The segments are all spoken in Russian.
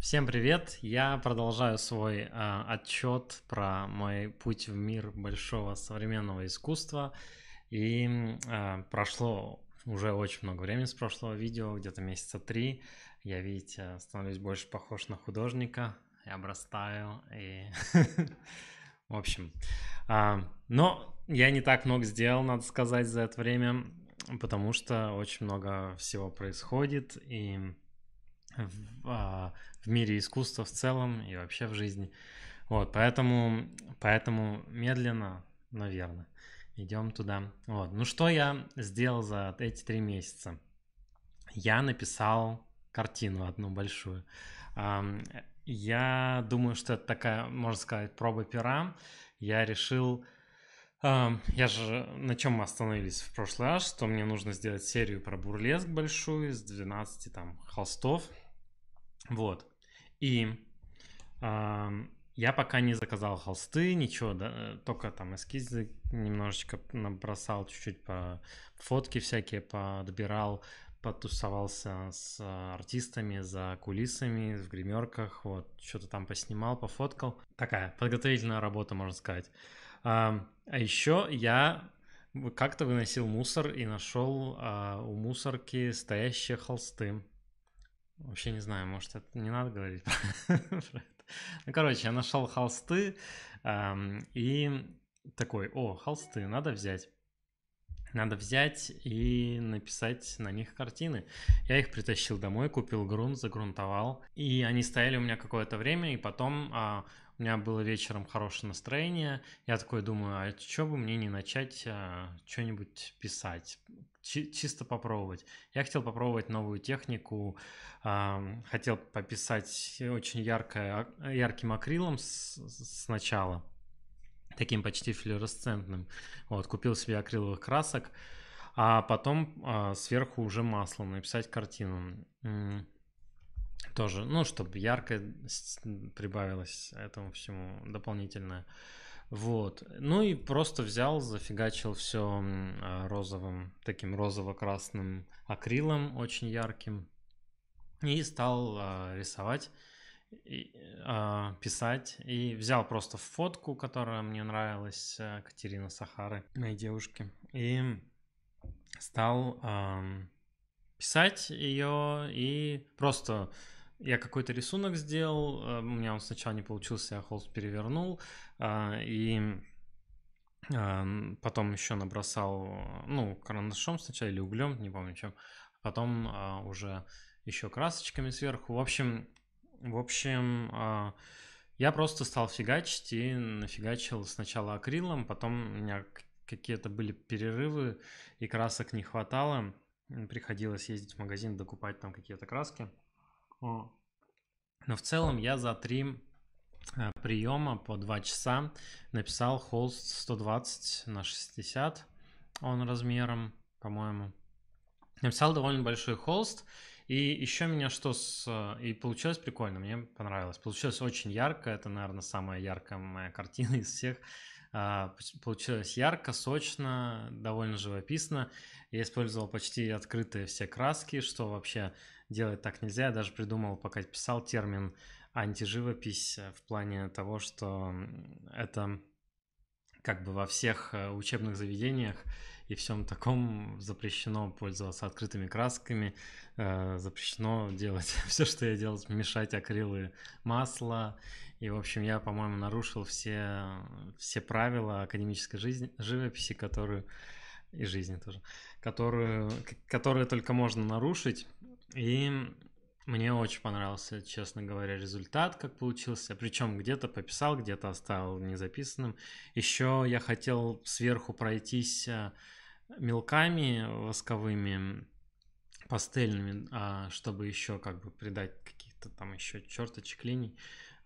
Всем привет! Я продолжаю свой э, а, отчет про мой путь в мир большого современного искусства. И э, прошло уже очень много времени с прошлого видео, где-то месяца три. Я, видите, становлюсь больше похож на художника, я обрастаю и... В общем, а, но я не так много сделал, надо сказать, за это время, потому что очень много всего происходит, и в, а, в мире искусства в целом и вообще в жизни. Вот, поэтому, поэтому медленно, наверное, идем туда. Вот, ну что я сделал за эти три месяца? Я написал картину одну большую. Я думаю, что это такая, можно сказать, проба пера. Я решил... Я же на чем мы остановились в прошлый раз, что мне нужно сделать серию про бурлеск большую из 12 там холстов. Вот. И э, я пока не заказал холсты, ничего, да, только там эскизы немножечко набросал, чуть-чуть по фотки всякие подбирал, потусовался с артистами за кулисами, в гримерках, вот, что-то там поснимал, пофоткал. Такая подготовительная работа, можно сказать. А, а еще я как-то выносил мусор и нашел а, у мусорки стоящие холсты. Вообще не знаю, может, это не надо говорить про это. Ну, короче, я нашел холсты эм, и такой, о, холсты, надо взять. Надо взять и написать на них картины. Я их притащил домой, купил грунт, загрунтовал. И они стояли у меня какое-то время, и потом а, у меня было вечером хорошее настроение. Я такой думаю, а что бы мне не начать а, что-нибудь писать? чисто попробовать. Я хотел попробовать новую технику, а, хотел пописать очень яркое а, ярким акрилом с- сначала таким почти флюоресцентным. Вот, купил себе акриловых красок, а потом а, сверху уже маслом написать картину. тоже, ну, чтобы яркость прибавилась этому всему дополнительное. Вот. Ну и просто взял, зафигачил все а, розовым, таким розово-красным акрилом, очень ярким. И стал а, рисовать а, писать и взял просто фотку, которая мне нравилась, э, Катерина Сахары, моей девушки, и стал писать ее и просто я какой-то рисунок сделал, э, у меня он сначала не получился, я холст перевернул, а, и а, потом еще набросал, ну, карандашом сначала или углем, не помню чем, потом уже еще красочками сверху. В общем, в общем, а, я просто стал фигачить и нафигачил сначала акрилом, потом у меня какие-то были перерывы, и красок не хватало. Приходилось ездить в магазин, докупать там какие-то краски. Но в целом я за три а, приема по два часа написал холст 120 на 60, он размером, по-моему. Написал довольно большой холст, и еще меня что с... А, и получилось прикольно, мне понравилось. Получилось очень ярко, это, наверное, самая яркая моя картина из всех. А, получилось ярко, сочно, довольно живописно. Я использовал почти открытые все краски, что вообще делать так нельзя. Я даже придумал, пока писал термин антиживопись э, в плане того, что это как бы во всех э, учебных заведениях и всем таком запрещено пользоваться открытыми красками, э, запрещено делать все, что я делал, мешать акрилы масла. И, в общем, я, по-моему, нарушил все, все правила академической жизни, живописи, которые и жизни тоже, которую, которые только можно нарушить. И мне очень понравился, честно говоря, результат, как получился. Причем где-то пописал, где-то оставил незаписанным. Еще я хотел сверху пройтись э, мелками восковыми, пастельными, а, чтобы еще как бы придать каких-то там еще черточек линий.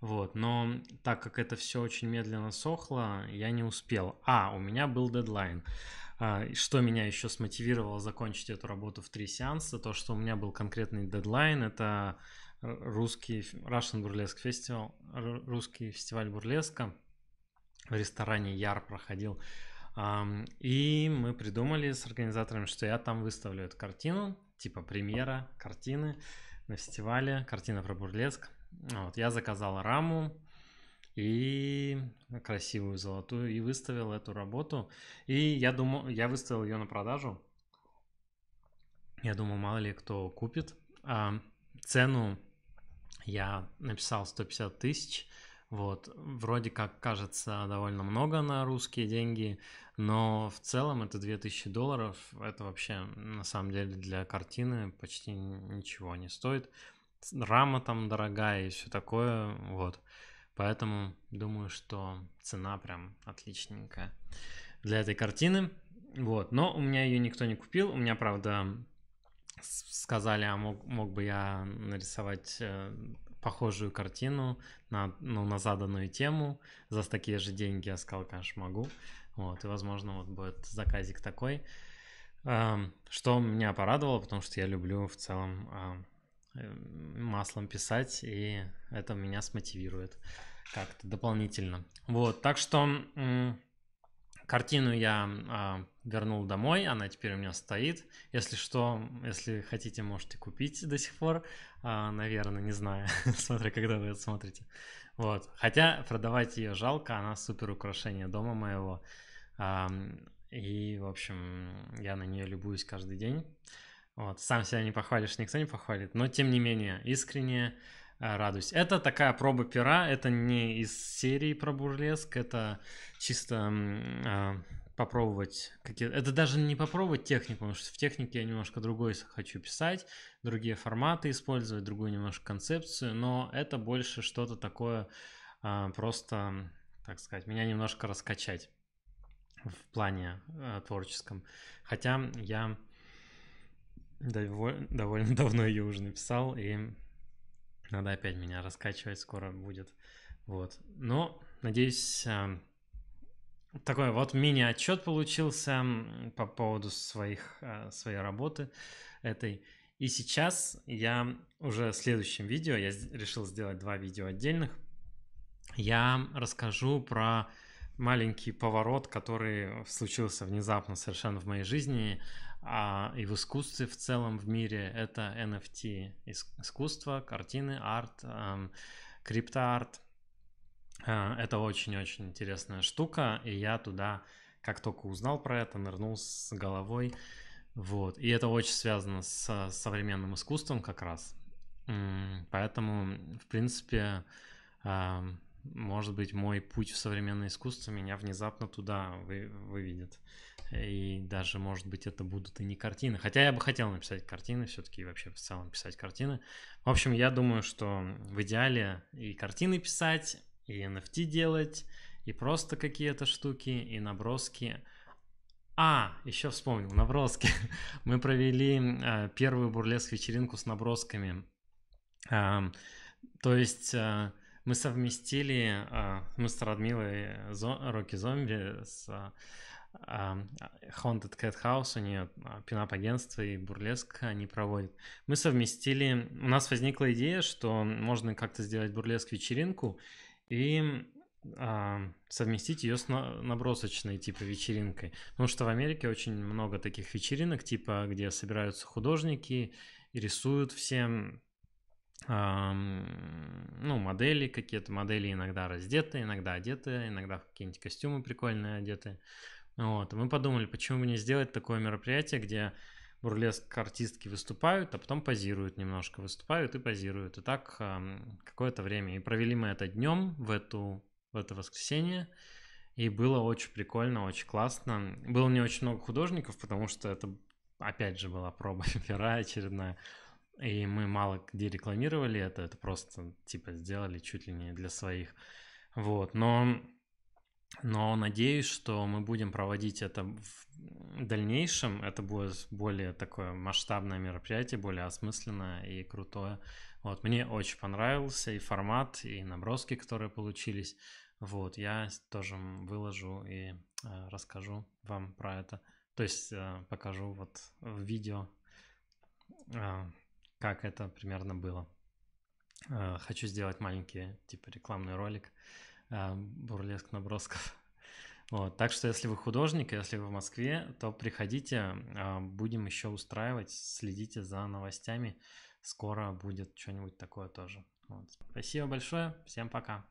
Вот, но так как это все очень медленно сохло, я не успел. А, у меня был дедлайн. А, что меня еще смотивировало закончить эту работу в три сеанса, то, что у меня был конкретный дедлайн, это русский Russian Burlesque Festival, русский фестиваль бурлеска в ресторане Яр проходил. И мы придумали с организаторами, что я там выставлю эту картину, типа премьера картины на фестивале, картина про бурлеск. Вот, я заказал раму, и красивую золотую и выставил эту работу. И я думал, я выставил ее на продажу. Я думал, мало ли кто купит. А, цену я написал 150 тысяч. Вот, вроде как кажется довольно много на русские деньги, но в целом это 2000 долларов, это вообще на самом деле для картины почти ничего не стоит. Рама там дорогая и все такое, вот. Поэтому думаю, что цена прям отличненькая для этой картины. Вот, но у меня ее никто не купил. У меня, правда, сказали, а мог, мог бы я нарисовать э, похожую картину на, ну, на заданную тему за такие же деньги. Я сказал, конечно, могу. Вот, и, возможно, вот будет заказик такой. Э, что меня порадовало, потому что я люблю в целом э, Эм, маслом писать, и это меня смотивирует как-то дополнительно. Вот, так что картину я а, вернул домой, она теперь у меня стоит. Если что, если хотите, можете купить до сих пор, а, наверное, не знаю, смотря когда вы это смотрите. Вот, хотя продавать ее жалко, она супер украшение дома моего. и, в общем, я на нее любуюсь каждый день. Вот, сам себя не похвалишь, никто не похвалит, но тем не менее, искренне э, радуюсь. Это такая проба пера, это не из серии про бурлеск, это чисто э, попробовать какие-то... Это даже не попробовать технику, потому что в технике я немножко другой хочу писать, другие форматы использовать, другую немножко концепцию, но это больше что-то такое э, просто, так сказать, меня немножко раскачать в плане э, творческом. Хотя я довольно, довольно давно ее уже написал, и надо опять меня раскачивать, скоро будет. Вот. Но, надеюсь, эм, такой вот мини-отчет получился по поводу своих, э, своей работы этой. И сейчас я уже в следующем видео, я решил сделать два видео отдельных, я расскажу про маленький поворот, который случился внезапно совершенно в моей жизни а, и в искусстве в целом в мире это NFT, искусство, картины, арт, а, криптоарт. А, это очень-очень интересная штука, и я туда, как только узнал про это, нырнул с головой. Вот. И это очень связано с современным искусством как раз. Поэтому, в принципе, эм, может быть, мой путь в современное искусство меня внезапно туда вы, выведет. И даже, может быть, это будут и не картины. Хотя я бы хотел написать картины, все-таки вообще в целом писать картины. В общем, я думаю, что в идеале и картины писать, и NFT делать, и просто какие-то штуки, и наброски. А, еще вспомнил, наброски. Мы провели э, первую бурлеск-вечеринку с набросками. Э, то есть... Э, мы совместили, а, мы с Радмилой Рокки Зомби с а, а, Haunted Cat House, у нее пинап-агентство и бурлеск они проводят. Мы совместили, у нас возникла идея, что можно как-то сделать бурлеск-вечеринку и совместить ее с набросочной типа вечеринкой. Потому что в Америке очень много таких вечеринок, типа, где собираются художники и рисуют всем ну, модели какие-то, модели иногда раздеты, иногда одеты, иногда какие-нибудь костюмы прикольные одеты. Вот, и мы подумали, почему бы не сделать такое мероприятие, где бурлеск артистки выступают, а потом позируют немножко, выступают и позируют. И так какое-то время. И провели мы это днем в, эту, в это воскресенье. И было очень прикольно, очень классно. Было не очень много художников, потому что это, опять же, была проба пера очередная. И мы мало где рекламировали это, это просто типа сделали чуть ли не для своих. Вот, но, но надеюсь, что мы будем проводить это в дальнейшем. Это будет более такое масштабное мероприятие, более осмысленное и крутое. Вот, мне очень понравился и формат, и наброски, которые получились. Вот, я тоже выложу и э, расскажу вам про это. То есть э, покажу вот в видео. Э, как это примерно было. Э, хочу сделать маленький, типа, рекламный ролик э, «Бурлеск набросков». Вот, так что, если вы художник, если вы в Москве, то приходите, э, будем еще устраивать, следите за новостями, скоро будет что-нибудь такое тоже. Вот. Спасибо большое, всем пока.